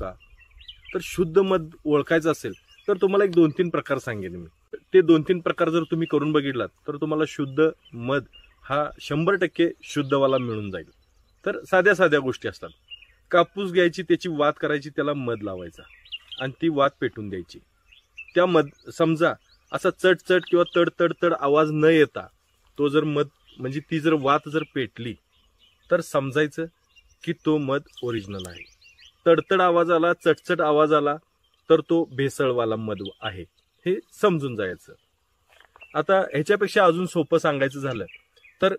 का तर शुद्ध मध ओळखायचं असेल तर तुम्हाला एक दोन तीन प्रकार सांगेन मी ते दोन तीन प्रकार जर तुम्ही करून बघितलात तर तुम्हाला शुद्ध मध हा शंभर टक्के शुद्धवाला मिळून जाईल तर साध्या साध्या गोष्टी असतात कापूस घ्यायची त्याची वात करायची त्याला मध लावायचा आणि ती वात पेटून द्यायची त्या मध समजा असा चट किंवा तडतडतड तड आवाज न येता तो जर मध म्हणजे ती जर वात जर पेटली तर समजायचं की तो मध ओरिजिनल आहे तडतड आवाज आला चटचट आवाज आला तर तो भेसळवाला मध आहे हे समजून जायचं आता ह्याच्यापेक्षा अजून सोपं सांगायचं झालं तर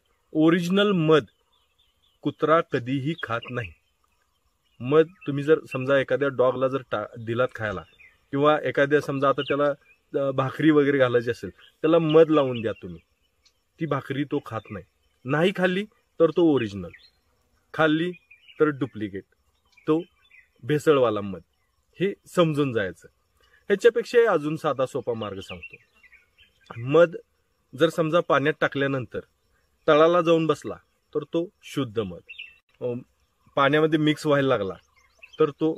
ओरिजिनल मध कुत्रा कधीही खात नाही मध तुम्ही जर समजा एखाद्या डॉगला जर टा दिलात खायला किंवा एखाद्या समजा आता त्याला भाकरी वगैरे घालायची असेल त्याला मध लावून द्या तुम्ही ती भाकरी तो खात नाही नाही खाल्ली तर तो ओरिजिनल खाल्ली तर डुप्लिकेट तो भेसळवाला मध हे समजून जायचं ह्याच्यापेक्षा अजून साधा सोपा मार्ग सांगतो मध जर समजा पाण्यात टाकल्यानंतर तळाला जाऊन बसला तर तो शुद्ध मध पाण्यामध्ये मिक्स व्हायला लागला तर तो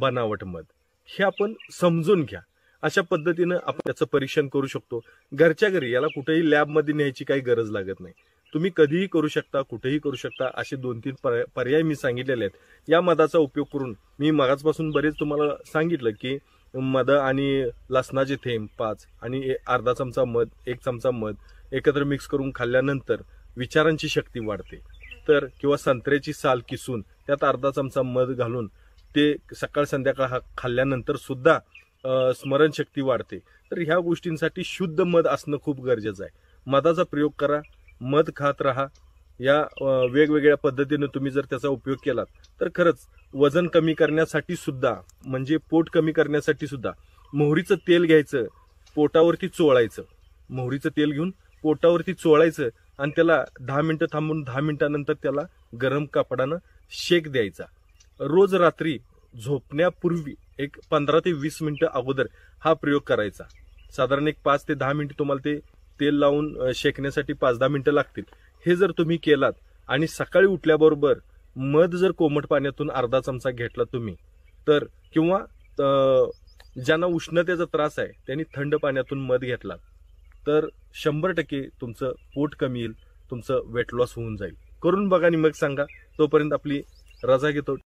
बनावट मध हे आपण समजून घ्या अशा पद्धतीनं आपण त्याचं परीक्षण करू शकतो घरच्या घरी याला कुठेही लॅबमध्ये न्यायची काही गरज लागत नाही तुम्ही कधीही करू शकता कुठेही करू शकता असे दोन तीन पर्याय मी सांगितलेले आहेत या मधाचा उपयोग करून मी मगाचपासून बरेच तुम्हाला सांगितलं की मध आणि लसणाचे थेंब पाच आणि अर्धा चमचा मध एक चमचा मध एकत्र मिक्स करून खाल्ल्यानंतर विचारांची शक्ती वाढते तर किंवा संत्र्याची साल किसून त्यात अर्धा चमचा मध घालून ते सकाळ संध्याकाळ खाल्ल्यानंतर सुद्धा स्मरणशक्ती वाढते तर ह्या गोष्टींसाठी शुद्ध मध असणं खूप गरजेचं आहे मधाचा प्रयोग करा मध खात राहा या वेगवेगळ्या पद्धतीनं तुम्ही जर त्याचा उपयोग केलात तर खरंच वजन कमी करण्यासाठी सुद्धा म्हणजे पोट कमी करण्यासाठी सुद्धा मोहरीचं तेल घ्यायचं पोटावरती चोळायचं मोहरीचं तेल घेऊन पोटावरती चोळायचं आणि त्याला दहा मिनटं थांबून दहा मिनिटानंतर त्याला गरम कापडानं शेक द्यायचा रोज रात्री झोपण्यापूर्वी एक पंधरा ते वीस मिनिटं अगोदर हा प्रयोग करायचा साधारण एक पाच ते दहा मिनिटं तुम्हाला ते तेल लावून शेकण्यासाठी पाच दहा मिनिटं लागतील हे जर तुम्ही केलात आणि सकाळी उठल्याबरोबर मध जर कोमट पाण्यातून अर्धा चमचा घेतला तुम्ही तर किंवा ज्यांना उष्णतेचा त्रास आहे त्यांनी थंड पाण्यातून मध घेतला तर शंभर टक्के तुमचं पोट कमी येईल तुमचं वेट लॉस होऊन जाईल करून बघा आणि मग सांगा तोपर्यंत आपली रजा घेतो